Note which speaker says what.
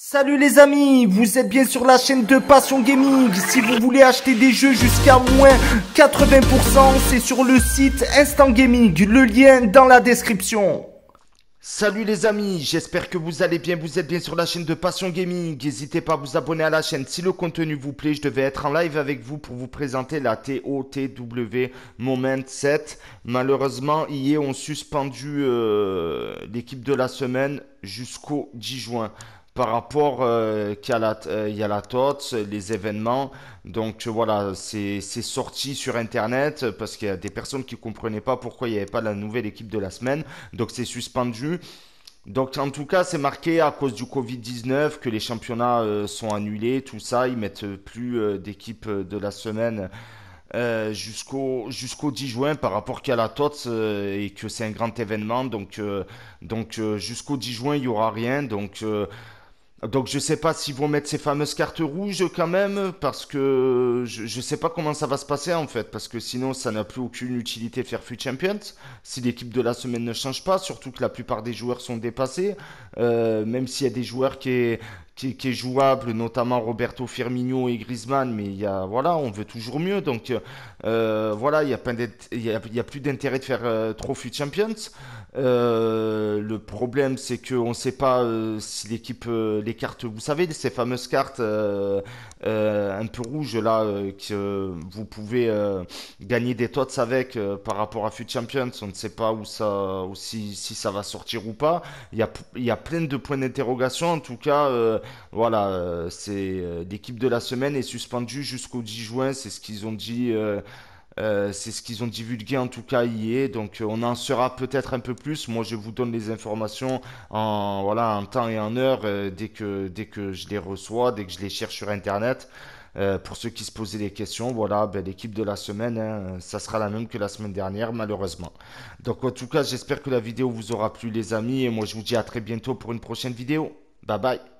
Speaker 1: Salut les amis, vous êtes bien sur la chaîne de Passion Gaming. Si vous voulez acheter des jeux jusqu'à moins 80%, c'est sur le site Instant Gaming, le lien dans la description. Salut les amis, j'espère que vous allez bien, vous êtes bien sur la chaîne de Passion Gaming, n'hésitez pas à vous abonner à la chaîne si le contenu vous plaît, je devais être en live avec vous pour vous présenter la TOTW Moment 7, malheureusement hier on suspendu euh, l'équipe de la semaine jusqu'au 10 juin, par rapport euh, qu'il euh, y a la TOTS, les événements. Donc voilà, c'est sorti sur Internet parce qu'il y a des personnes qui ne comprenaient pas pourquoi il n'y avait pas la nouvelle équipe de la semaine. Donc c'est suspendu. Donc en tout cas, c'est marqué à cause du Covid-19 que les championnats euh, sont annulés, tout ça. Ils mettent plus d'équipes d'équipe de la semaine jusqu'au jusqu'au 10 juin par rapport qu'à la TOTS et que c'est un grand événement. Donc, donc jusqu'au 10 juin, il n'y aura rien. Donc donc je sais pas s'ils vont mettre ces fameuses cartes rouges quand même, parce que je, ne sais pas comment ça va se passer en fait, parce que sinon ça n'a plus aucune utilité faire Free Champions, si l'équipe de la semaine ne change pas, surtout que la plupart des joueurs sont dépassés, euh, même s'il y a des joueurs qui, qui, est jouable, notamment Roberto Firmino et Griezmann, mais il y a, voilà, on veut toujours mieux. Donc euh, voilà, il n'y a, a, plus d'intérêt de faire euh, trop Champions. Euh, le problème, c'est qu'on ne sait pas si l'équipe, les cartes, vous savez, ces fameuses cartes un peu rouges là, que vous pouvez gagner des tots avec par rapport à Foot Champions, on ne sait pas où ça, où si, ça va sortir ou pas. Il y a, il y a plein de points d'interrogation. En tout cas, voilà, euh, c'est euh, l'équipe de la semaine est suspendue jusqu'au 10 juin. C'est ce qu'ils ont dit. Euh, c'est ce qu'ils ont divulgué en tout cas hier. Donc on en saura peut-être un peu plus. Moi je vous donne les informations en voilà en temps et en heure dès que dès que je les reçois, dès que je les cherche sur internet. pour ceux qui se posaient des questions, voilà, ben, l'équipe de la semaine, hein, ça sera la même que la semaine dernière, malheureusement. Donc en tout cas, j'espère que la vidéo vous aura plu, les amis, et moi je vous dis à très bientôt pour une prochaine vidéo. Bye bye